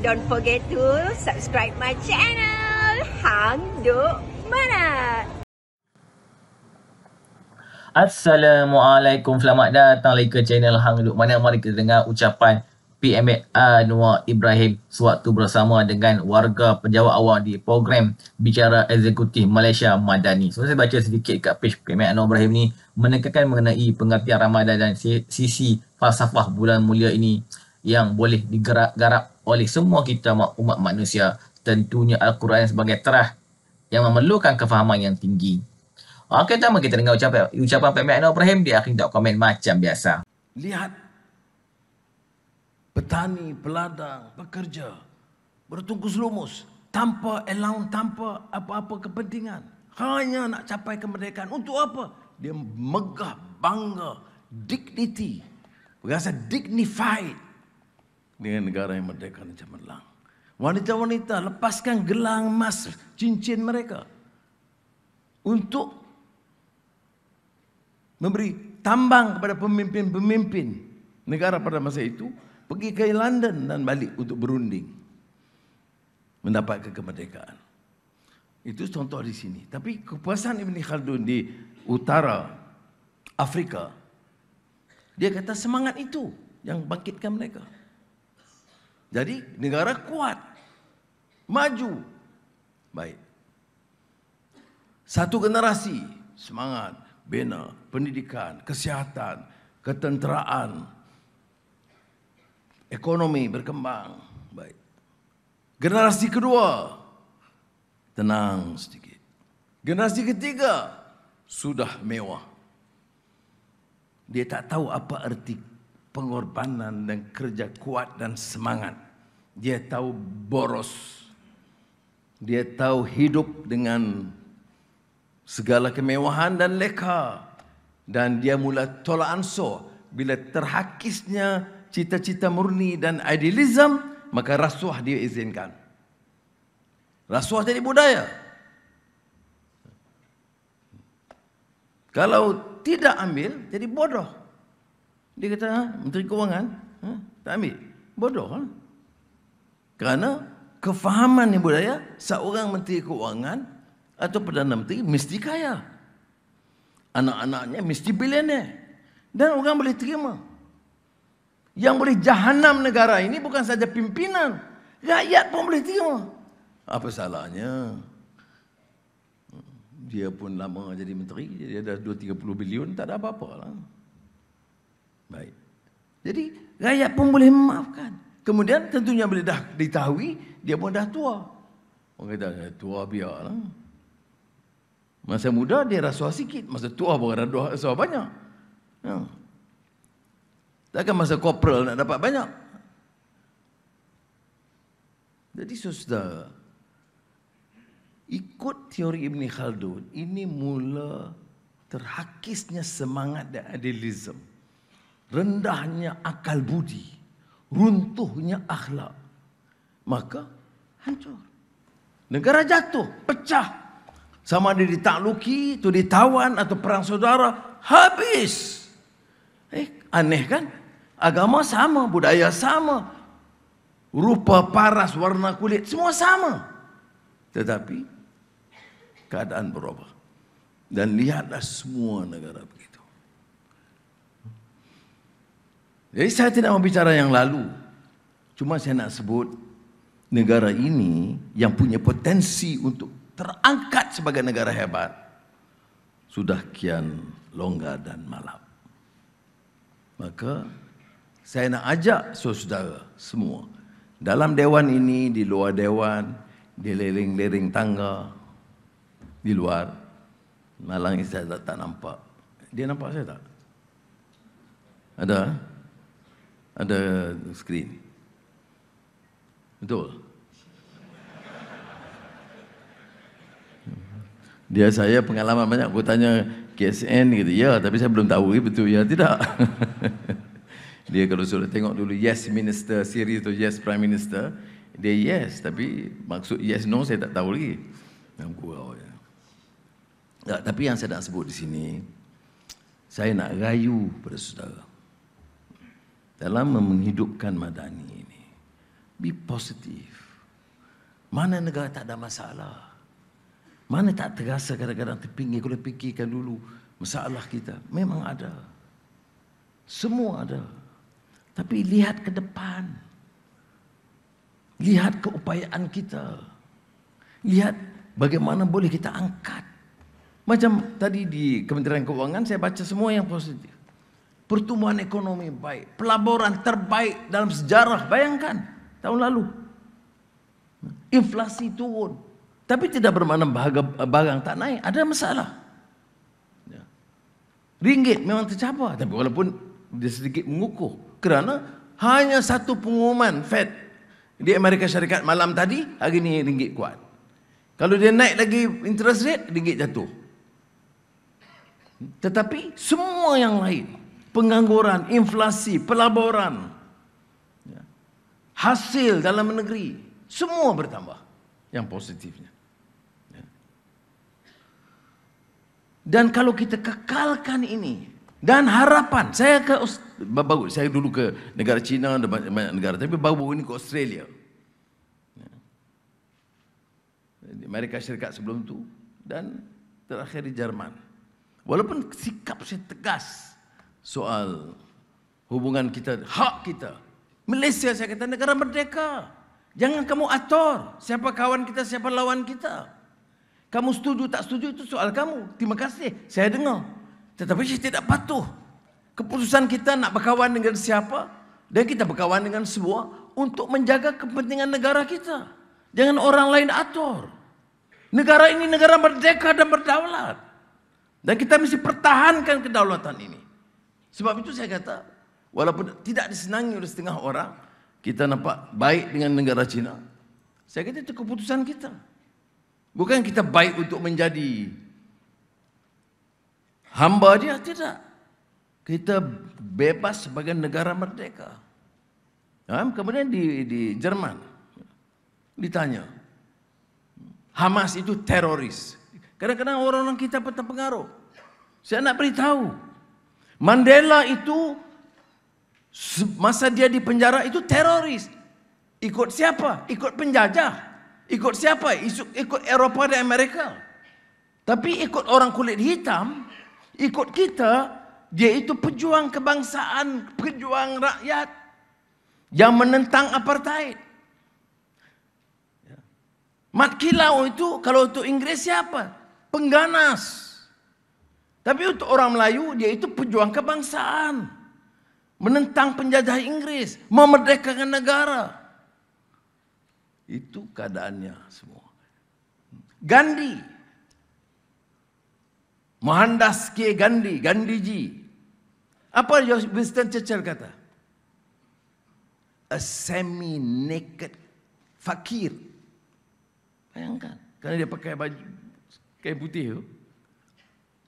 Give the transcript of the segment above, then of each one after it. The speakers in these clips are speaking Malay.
Don't forget to subscribe my channel Hang Duk Manat Assalamualaikum Selamat datang lagi ke channel Hang Duk Manat Mari kita dengar ucapan PMH Anwar Ibrahim sewaktu bersama dengan warga pejabat awam di program Bicara Eksekutif Malaysia Madani. So, saya baca sedikit kat page PMH Anwar Ibrahim ni menekankan mengenai pengertian Ramadan dan sisi falsafah bulan mulia ini yang boleh digarap oleh semua kita umat manusia tentunya Al-Quran sebagai terah yang memerlukan kefahaman yang tinggi. Ah, okey, pertama kita dengar ucapan, ucapan Pak Ma'ana Ibrahim, dia akan tak komen macam biasa. Lihat petani, peladang, pekerja bertungkus lumus tanpa allowance tanpa apa-apa kepentingan. Hanya nak capai kemerdekaan. Untuk apa? Dia megah, bangga, dignity. Berasa dignified dengan negara yang merdeka dan cemerlang. Wanita-wanita lepaskan gelang emas cincin mereka untuk memberi tambang kepada pemimpin-pemimpin negara pada masa itu pergi ke London dan balik untuk berunding mendapatkan kemerdekaan. Itu contoh di sini. Tapi kekuasaan Ibn Khaldun di utara Afrika, dia kata semangat itu yang bangkitkan mereka. Jadi negara kuat. Maju. Baik. Satu generasi. Semangat. Bina. Pendidikan. Kesihatan. Ketenteraan. Ekonomi berkembang. Baik. Generasi kedua. Tenang sedikit. Generasi ketiga. Sudah mewah. Dia tak tahu apa arti pengorbanan dan kerja kuat dan semangat. Dia tahu boros. Dia tahu hidup dengan segala kemewahan dan leka. Dan dia mula tolak ansur. Bila terhakisnya cita-cita murni dan idealism, maka rasuah dia izinkan. Rasuah jadi budaya. Kalau tidak ambil, jadi bodoh. Dia kata, ha? Menteri Kewangan? Ha? Tak ambil? Bodoh. kan? Kerana kefahaman ni budaya, seorang Menteri Kewangan atau Perdana Menteri mesti kaya. Anak-anaknya mesti billionaire. Dan orang boleh terima. Yang boleh jahanam negara ini bukan saja pimpinan. Rakyat pun boleh terima. Apa salahnya? Hmm, dia pun lama jadi menteri. Dia dah 2-30 bilion, tak ada apa-apa lah. Baik. Jadi rakyat pun boleh memaafkan. Kemudian tentunya bila dah ditahui, dia pun dah tua. Orang kata, tua biarlah. Masa muda dia rasuah sikit. Masa tua pun rasuah banyak. Ya. Takkan masa korporal nak dapat banyak. Jadi saudara, ikut teori Ibn Khaldun, ini mula terhakisnya semangat dan idealisme rendahnya akal budi, runtuhnya akhlak, maka hancur. Negara jatuh, pecah. Sama ada ditakluki, itu ditawan atau perang saudara, habis. Eh, aneh kan? Agama sama, budaya sama. Rupa paras, warna kulit, semua sama. Tetapi keadaan berubah. Dan lihatlah semua negara begitu. Jadi saya tidak mau bicara yang lalu. Cuma saya nak sebut negara ini yang punya potensi untuk terangkat sebagai negara hebat sudah kian longgar dan malap. Maka saya nak ajak saudara semua dalam dewan ini, di luar dewan, di lering-lering tangga, di luar. Malang saya tak, nampak. Dia nampak saya tak? Ada? Eh? ada screen. Betul. Dia saya pengalaman banyak. Gua tanya KSN gitu. Ya, tapi saya belum tahu betul ya tidak. dia kalau sudah tengok dulu yes minister siri tu yes prime minister dia yes tapi maksud yes no saya tak tahu lagi yang gurau oh, ya. tapi yang saya nak sebut di sini saya nak rayu pada saudara dalam menghidupkan madani ini. Be positif. Mana negara tak ada masalah? Mana tak terasa kadang-kadang terpinggir. Kalau fikirkan dulu masalah kita. Memang ada. Semua ada. Tapi lihat ke depan. Lihat keupayaan kita. Lihat bagaimana boleh kita angkat. Macam tadi di Kementerian Keuangan saya baca semua yang positif pertumbuhan ekonomi baik, pelaburan terbaik dalam sejarah. Bayangkan tahun lalu inflasi turun, tapi tidak bermakna bahaga, barang tak naik. Ada masalah. Ya. Ringgit memang tercabar, tapi walaupun dia sedikit mengukuh kerana hanya satu pengumuman Fed di Amerika Syarikat malam tadi hari ini ringgit kuat. Kalau dia naik lagi interest rate, ringgit jatuh. Tetapi semua yang lain, pengangguran, inflasi, pelaburan, ya, hasil dalam negeri, semua bertambah yang positifnya. Ya. Dan kalau kita kekalkan ini dan harapan saya ke baru saya dulu ke negara China ada banyak negara tapi baru ini ke Australia. Ya. Amerika Syarikat sebelum tu dan terakhir di Jerman. Walaupun sikap saya tegas soal hubungan kita, hak kita. Malaysia saya kata negara merdeka. Jangan kamu atur siapa kawan kita, siapa lawan kita. Kamu setuju tak setuju itu soal kamu. Terima kasih, saya dengar. Tetapi saya tidak patuh. Keputusan kita nak berkawan dengan siapa dan kita berkawan dengan semua untuk menjaga kepentingan negara kita. Jangan orang lain atur. Negara ini negara merdeka dan berdaulat. Dan kita mesti pertahankan kedaulatan ini. Sebab itu saya kata, walaupun tidak disenangi oleh setengah orang, kita nampak baik dengan negara China. Saya kata itu keputusan kita. Bukan kita baik untuk menjadi hamba dia, tidak. Kita bebas sebagai negara merdeka. Kemudian di, di Jerman, ditanya, Hamas itu teroris. Kadang-kadang orang-orang kita pun terpengaruh. Saya nak beritahu, Mandela itu masa dia di penjara itu teroris. Ikut siapa? Ikut penjajah. Ikut siapa? Ikut Eropa dan Amerika. Tapi ikut orang kulit hitam, ikut kita, dia itu pejuang kebangsaan, pejuang rakyat yang menentang apartheid. Ya. Mat Kilau itu kalau untuk Inggris siapa? Pengganas. Tapi untuk orang Melayu dia itu pejuang kebangsaan. Menentang penjajah Inggris, memerdekakan negara. Itu keadaannya semua. Gandhi. Mohandas K. Gandhi, Gandhi Ji. Apa Winston Churchill kata? A semi naked fakir. Bayangkan. Kerana dia pakai baju kain putih tu.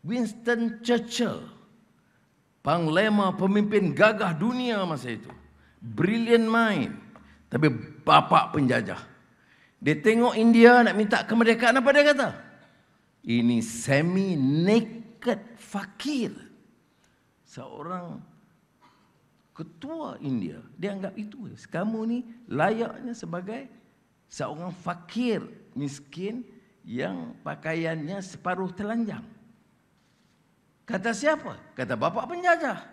Winston Churchill, panglima pemimpin gagah dunia masa itu. Brilliant mind. Tapi bapa penjajah. Dia tengok India nak minta kemerdekaan apa dia kata? Ini semi naked fakir. Seorang ketua India. Dia anggap itu. Kamu ni layaknya sebagai seorang fakir miskin yang pakaiannya separuh telanjang. Kata siapa? Kata bapa penjajah.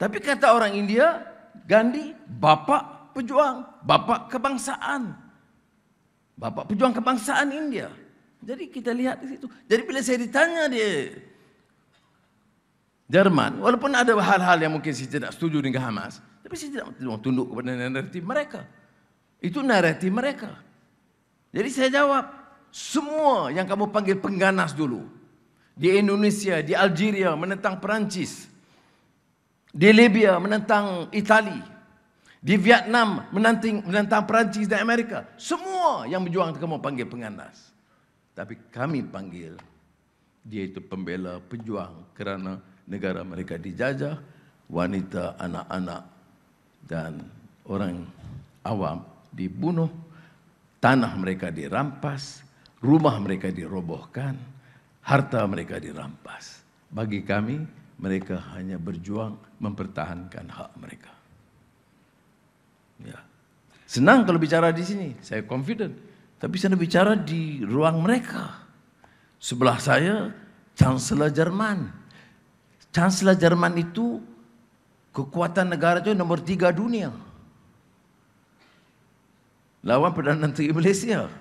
Tapi kata orang India, Gandhi bapa pejuang, bapa kebangsaan. Bapa pejuang kebangsaan India. Jadi kita lihat di situ. Jadi bila saya ditanya dia Jerman, walaupun ada hal-hal yang mungkin saya tidak setuju dengan Hamas, tapi saya tidak mau tunduk kepada naratif mereka. Itu naratif mereka. Jadi saya jawab, semua yang kamu panggil pengganas dulu, di Indonesia, di Algeria menentang Perancis. Di Libya menentang Itali. Di Vietnam menentang, menentang Perancis dan Amerika. Semua yang berjuang kamu panggil pengandas. Tapi kami panggil dia itu pembela pejuang kerana negara mereka dijajah. Wanita, anak-anak dan orang awam dibunuh. Tanah mereka dirampas. Rumah mereka dirobohkan. harta mereka dirampas. Bagi kami, mereka hanya berjuang mempertahankan hak mereka. Ya. Senang kalau bicara di sini, saya confident. Tapi saya bicara di ruang mereka. Sebelah saya, Chancellor Jerman. Chancellor Jerman itu kekuatan negara itu nomor tiga dunia. Lawan Perdana Menteri Malaysia.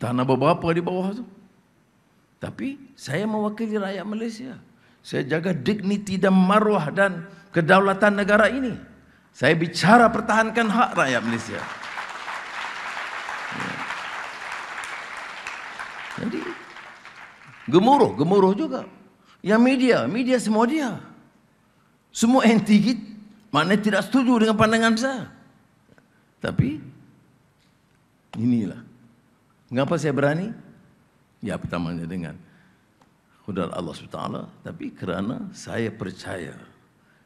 Tanah beberapa di bawah itu. Tapi saya mewakili rakyat Malaysia. Saya jaga dignity dan maruah dan kedaulatan negara ini. Saya bicara pertahankan hak rakyat Malaysia. Ya. Jadi gemuruh, gemuruh juga. Yang media, media semua dia. Semua anti kita. Mana tidak setuju dengan pandangan saya. Tapi inilah. Mengapa saya berani? Ya pertamanya dengan kudrat Allah SWT Tapi kerana saya percaya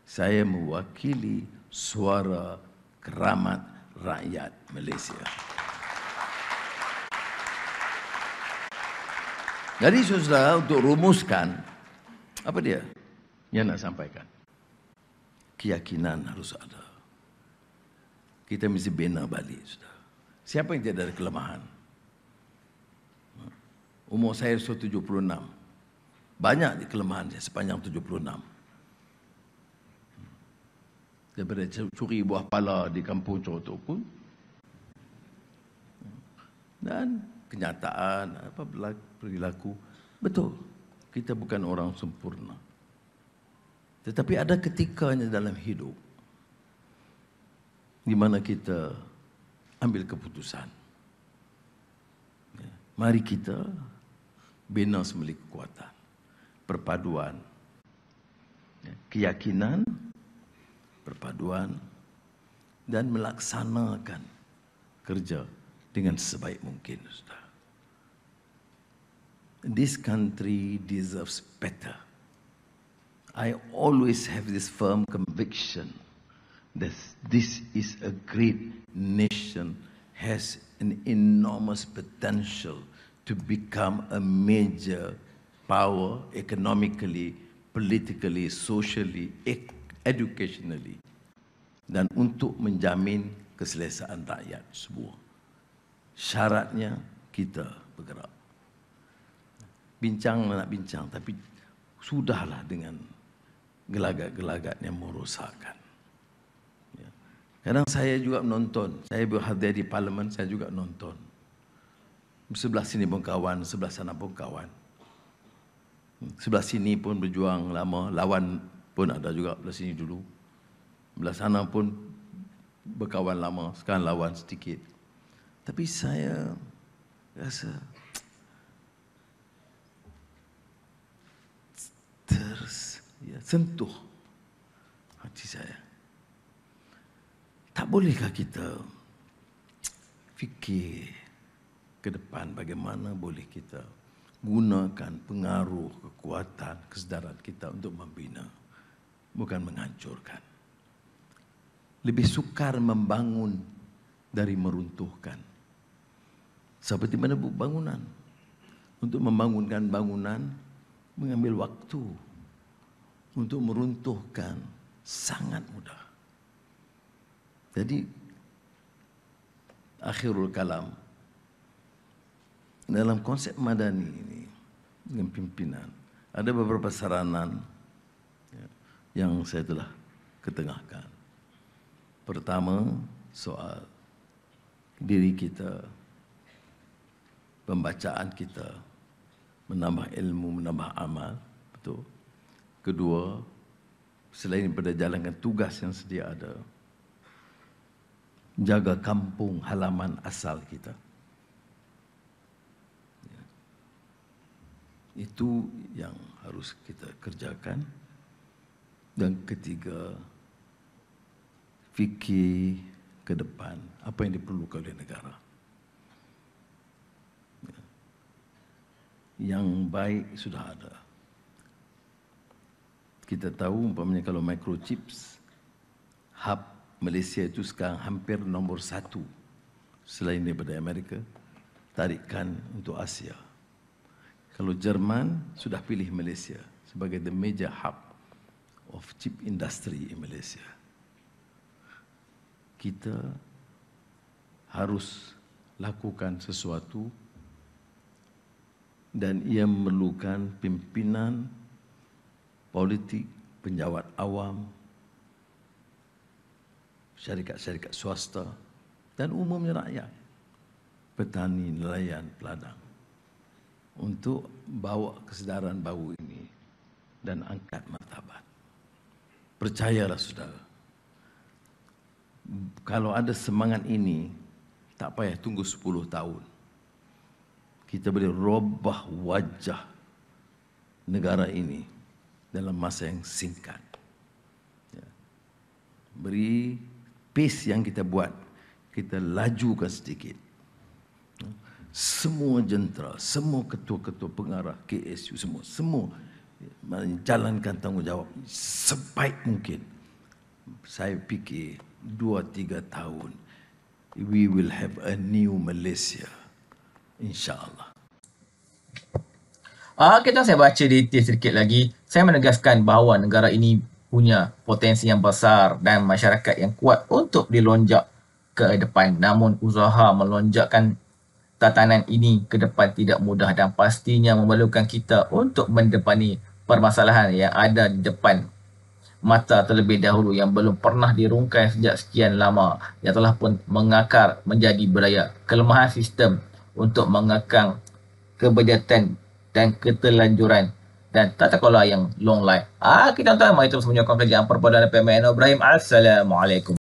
Saya mewakili suara keramat rakyat Malaysia Jadi susah untuk rumuskan Apa dia yang nak sampaikan Keyakinan harus ada Kita mesti bina balik sudah. Siapa yang tidak ada kelemahan Umur saya 76, Banyak di kelemahan saya sepanjang 76. Daripada curi buah pala di kampung Coto pun. Dan kenyataan apa berlaku. Betul. Kita bukan orang sempurna. Tetapi ada ketikanya dalam hidup. Di mana kita ambil keputusan. Ya, mari kita bina semula kekuatan. Perpaduan. Ya, keyakinan. Perpaduan. Dan melaksanakan kerja dengan sebaik mungkin. This country deserves better. I always have this firm conviction that this is a great nation has an enormous potential to become a major power economically, politically, socially, e- educationally dan untuk menjamin keselesaan rakyat semua. Syaratnya kita bergerak. Bincang nak bincang tapi sudahlah dengan gelagat-gelagat yang merosakkan. Ya. Kadang saya juga menonton, saya berhadir di parlimen, saya juga menonton. Sebelah sini pun kawan, sebelah sana pun kawan. Hmm, sebelah sini pun berjuang lama, lawan pun ada juga sebelah sini dulu. Sebelah sana pun berkawan lama, sekarang lawan sedikit. Tapi saya rasa ters, ya, sentuh hati saya. Tak bolehkah kita fikir ke depan bagaimana boleh kita gunakan pengaruh kekuatan kesedaran kita untuk membina bukan menghancurkan lebih sukar membangun dari meruntuhkan seperti mana bangunan untuk membangunkan bangunan mengambil waktu untuk meruntuhkan sangat mudah jadi akhirul kalam dalam konsep madani ini dengan pimpinan ada beberapa saranan ya, yang saya telah ketengahkan. Pertama soal diri kita, pembacaan kita, menambah ilmu, menambah amal, betul. Kedua, selain daripada jalankan tugas yang sedia ada, jaga kampung halaman asal kita. Itu yang harus kita kerjakan. Dan ketiga, fikir ke depan apa yang diperlukan oleh negara. Ya. Yang baik sudah ada. Kita tahu umpamanya kalau microchips, hub Malaysia itu sekarang hampir nomor satu selain daripada Amerika tarikan untuk Asia. Kalau Jerman sudah pilih Malaysia sebagai the major hub of chip industry in Malaysia. Kita harus lakukan sesuatu dan ia memerlukan pimpinan politik, penjawat awam, syarikat-syarikat swasta dan umumnya rakyat, petani, nelayan, peladang untuk bawa kesedaran bau ini dan angkat martabat. Percayalah saudara. Kalau ada semangat ini, tak payah tunggu 10 tahun. Kita boleh robah wajah negara ini dalam masa yang singkat. Ya. Beri pace yang kita buat, kita lajukan sedikit semua jentera, semua ketua-ketua pengarah KSU semua, semua ya, menjalankan tanggungjawab sebaik mungkin. Saya fikir dua tiga tahun we will have a new Malaysia, insyaallah. Ah, kita saya baca detail sedikit lagi. Saya menegaskan bahawa negara ini punya potensi yang besar dan masyarakat yang kuat untuk dilonjak ke depan. Namun usaha melonjakkan tatanan ini ke depan tidak mudah dan pastinya memerlukan kita untuk mendepani permasalahan yang ada di depan mata terlebih dahulu yang belum pernah dirungkai sejak sekian lama yang telah pun mengakar menjadi beraya kelemahan sistem untuk mengekang kebejatan dan ketelanjuran dan tata kelola yang long life. Ah, kita tonton mari terus menyokong kerjaan perbadan PMN Ibrahim. Assalamualaikum.